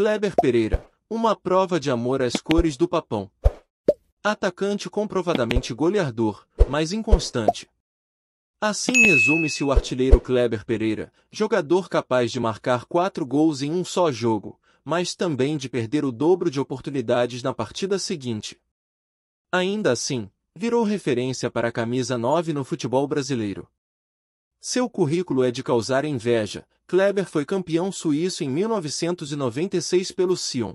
Kleber Pereira, uma prova de amor às cores do papão. Atacante comprovadamente goleador, mas inconstante. Assim resume-se o artilheiro Kleber Pereira, jogador capaz de marcar quatro gols em um só jogo, mas também de perder o dobro de oportunidades na partida seguinte. Ainda assim, virou referência para a camisa 9 no futebol brasileiro. Seu currículo é de causar inveja. Kleber foi campeão suíço em 1996 pelo Sion.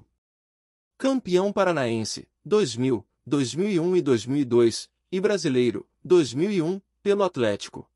Campeão paranaense, 2000, 2001 e 2002, e brasileiro, 2001, pelo Atlético.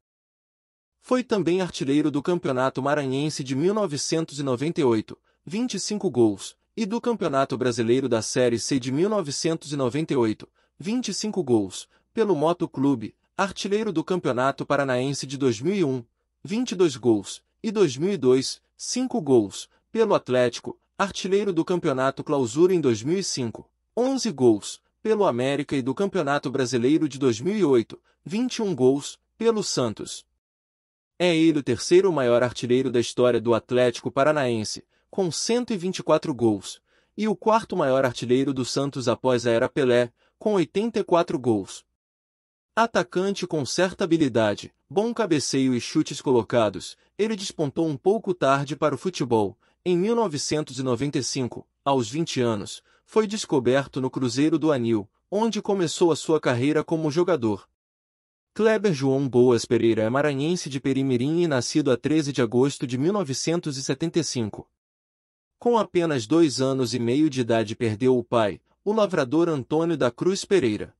Foi também artilheiro do Campeonato Maranhense de 1998, 25 gols, e do Campeonato Brasileiro da Série C de 1998, 25 gols, pelo Moto Clube, artilheiro do Campeonato Paranaense de 2001, 22 gols, e 2002, 5 gols, pelo Atlético, artilheiro do Campeonato Clausura em 2005, 11 gols, pelo América e do Campeonato Brasileiro de 2008, 21 gols, pelo Santos. É ele o terceiro maior artilheiro da história do Atlético Paranaense, com 124 gols, e o quarto maior artilheiro do Santos após a era Pelé, com 84 gols. Atacante com certa habilidade, bom cabeceio e chutes colocados, ele despontou um pouco tarde para o futebol. Em 1995, aos 20 anos, foi descoberto no Cruzeiro do Anil, onde começou a sua carreira como jogador. Kleber João Boas Pereira é maranhense de Perimirim e nascido a 13 de agosto de 1975. Com apenas dois anos e meio de idade perdeu o pai, o lavrador Antônio da Cruz Pereira.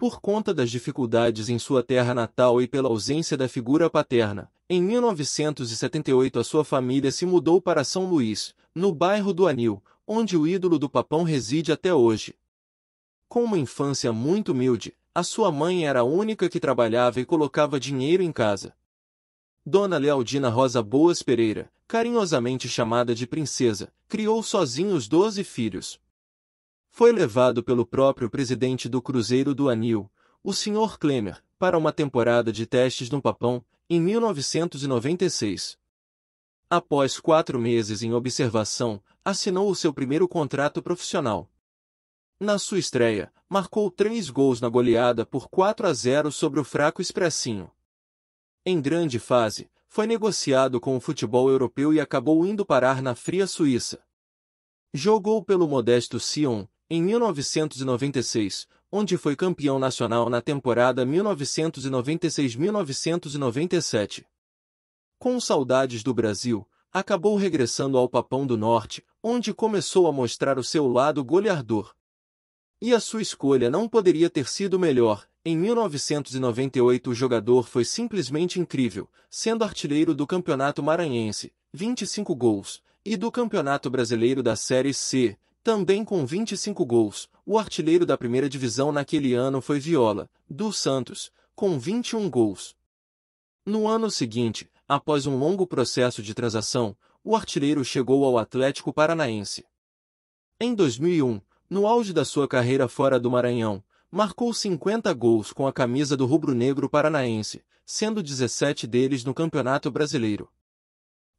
Por conta das dificuldades em sua terra natal e pela ausência da figura paterna, em 1978 a sua família se mudou para São Luís, no bairro do Anil, onde o ídolo do papão reside até hoje. Com uma infância muito humilde, a sua mãe era a única que trabalhava e colocava dinheiro em casa. Dona Lealdina Rosa Boas Pereira, carinhosamente chamada de princesa, criou sozinha os doze filhos, foi levado pelo próprio presidente do Cruzeiro do Anil, o Sr. Klemer, para uma temporada de testes no Papão, em 1996. Após quatro meses em observação, assinou o seu primeiro contrato profissional. Na sua estreia, marcou três gols na goleada por 4 a 0 sobre o fraco Expressinho. Em grande fase, foi negociado com o futebol europeu e acabou indo parar na fria Suíça. Jogou pelo modesto Sion, em 1996, onde foi campeão nacional na temporada 1996-1997. Com saudades do Brasil, acabou regressando ao Papão do Norte, onde começou a mostrar o seu lado goleador. E a sua escolha não poderia ter sido melhor. Em 1998 o jogador foi simplesmente incrível, sendo artilheiro do Campeonato Maranhense, 25 gols, e do Campeonato Brasileiro da Série C, também com 25 gols, o artilheiro da primeira divisão naquele ano foi Viola, do Santos, com 21 gols. No ano seguinte, após um longo processo de transação, o artilheiro chegou ao Atlético Paranaense. Em 2001, no auge da sua carreira fora do Maranhão, marcou 50 gols com a camisa do rubro-negro paranaense, sendo 17 deles no Campeonato Brasileiro.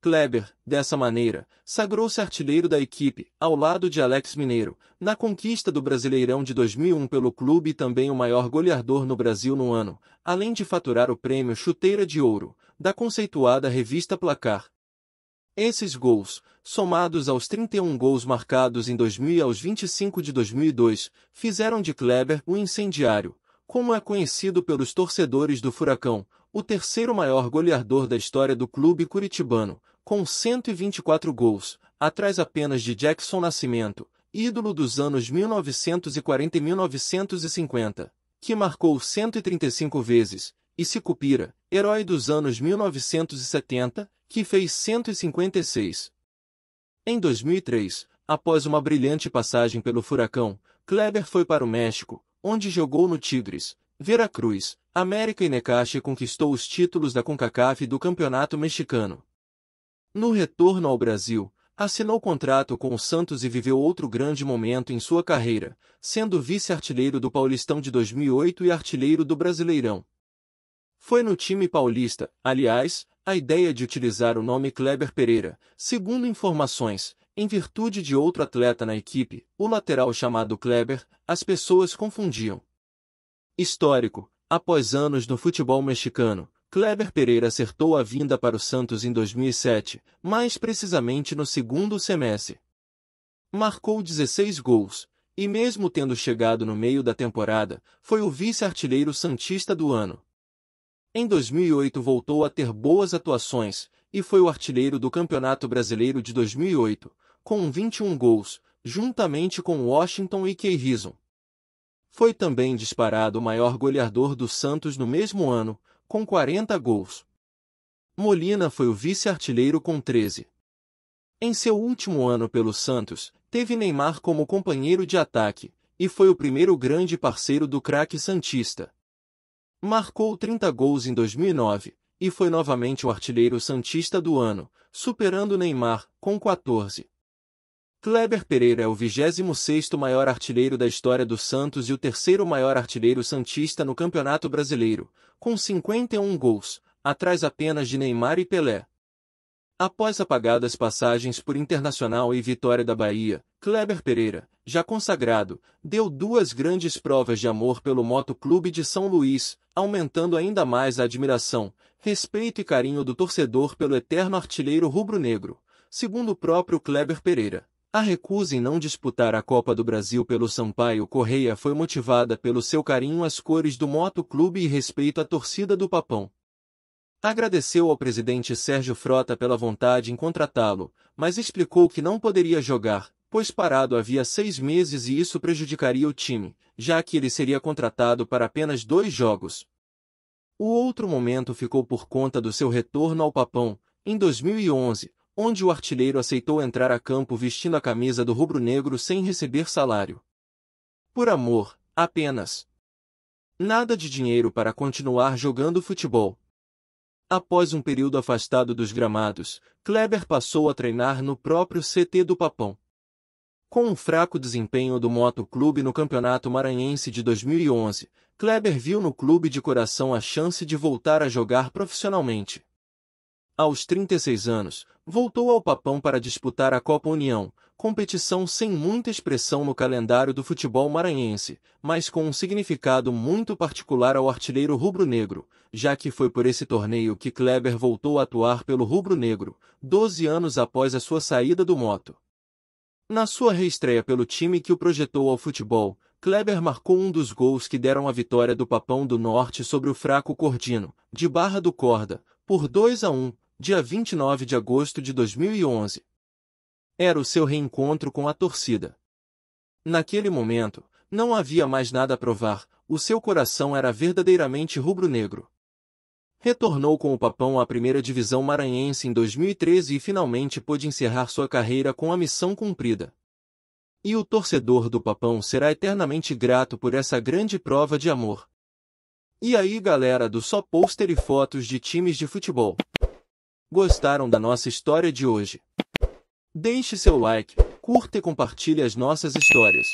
Kleber, dessa maneira, sagrou-se artilheiro da equipe, ao lado de Alex Mineiro, na conquista do Brasileirão de 2001 pelo clube e também o maior goleador no Brasil no ano, além de faturar o prêmio Chuteira de Ouro, da conceituada revista Placar. Esses gols, somados aos 31 gols marcados em 2000 e aos 25 de 2002, fizeram de Kleber o um incendiário, como é conhecido pelos torcedores do Furacão, o terceiro maior goleador da história do clube curitibano, com 124 gols, atrás apenas de Jackson Nascimento, ídolo dos anos 1940 e 1950, que marcou 135 vezes, e Sicupira, herói dos anos 1970, que fez 156. Em 2003, após uma brilhante passagem pelo Furacão, Kleber foi para o México, onde jogou no Tigres, Veracruz, América e Necaxa e conquistou os títulos da CONCACAF e do Campeonato Mexicano. No retorno ao Brasil, assinou contrato com o Santos e viveu outro grande momento em sua carreira, sendo vice-artilheiro do Paulistão de 2008 e artilheiro do Brasileirão. Foi no time paulista, aliás, a ideia de utilizar o nome Kleber Pereira, segundo informações, em virtude de outro atleta na equipe, o lateral chamado Kleber, as pessoas confundiam. Histórico, após anos no futebol mexicano, Kleber Pereira acertou a vinda para o Santos em 2007, mais precisamente no segundo semestre. Marcou 16 gols, e mesmo tendo chegado no meio da temporada, foi o vice-artilheiro santista do ano. Em 2008 voltou a ter boas atuações e foi o artilheiro do Campeonato Brasileiro de 2008, com 21 gols, juntamente com Washington e Keirison. Foi também disparado o maior goleador do Santos no mesmo ano, com 40 gols. Molina foi o vice-artilheiro com 13. Em seu último ano pelo Santos, teve Neymar como companheiro de ataque e foi o primeiro grande parceiro do craque santista. Marcou 30 gols em 2009 e foi novamente o artilheiro santista do ano, superando Neymar com 14. Kleber Pereira é o 26º maior artilheiro da história do Santos e o terceiro maior artilheiro santista no Campeonato Brasileiro, com 51 gols, atrás apenas de Neymar e Pelé. Após apagadas passagens por Internacional e Vitória da Bahia, Kleber Pereira, já consagrado, deu duas grandes provas de amor pelo Moto Clube de São Luís, aumentando ainda mais a admiração, respeito e carinho do torcedor pelo eterno artilheiro rubro-negro, segundo o próprio Kleber Pereira. A recusa em não disputar a Copa do Brasil pelo Sampaio Correia foi motivada pelo seu carinho às cores do Moto Clube e respeito à torcida do Papão. Agradeceu ao presidente Sérgio Frota pela vontade em contratá-lo, mas explicou que não poderia jogar, pois parado havia seis meses e isso prejudicaria o time, já que ele seria contratado para apenas dois jogos. O outro momento ficou por conta do seu retorno ao Papão, em 2011, onde o artilheiro aceitou entrar a campo vestindo a camisa do rubro-negro sem receber salário. Por amor, apenas. Nada de dinheiro para continuar jogando futebol. Após um período afastado dos gramados, Kleber passou a treinar no próprio CT do Papão. Com um fraco desempenho do Moto Clube no Campeonato Maranhense de 2011, Kleber viu no clube de coração a chance de voltar a jogar profissionalmente aos 36 anos, voltou ao Papão para disputar a Copa União, competição sem muita expressão no calendário do futebol maranhense, mas com um significado muito particular ao artilheiro rubro-negro, já que foi por esse torneio que Kleber voltou a atuar pelo rubro-negro, 12 anos após a sua saída do moto. Na sua reestreia pelo time que o projetou ao futebol, Kleber marcou um dos gols que deram a vitória do Papão do Norte sobre o fraco Cordino, de Barra do Corda, por 2 a 1, dia 29 de agosto de 2011. Era o seu reencontro com a torcida. Naquele momento, não havia mais nada a provar, o seu coração era verdadeiramente rubro-negro. Retornou com o Papão à primeira divisão maranhense em 2013 e finalmente pôde encerrar sua carreira com a missão cumprida. E o torcedor do Papão será eternamente grato por essa grande prova de amor. E aí galera do Só Pôster e Fotos de Times de Futebol. Gostaram da nossa história de hoje? Deixe seu like, curta e compartilhe as nossas histórias.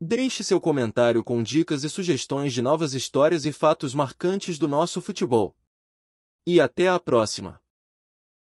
Deixe seu comentário com dicas e sugestões de novas histórias e fatos marcantes do nosso futebol. E até a próxima!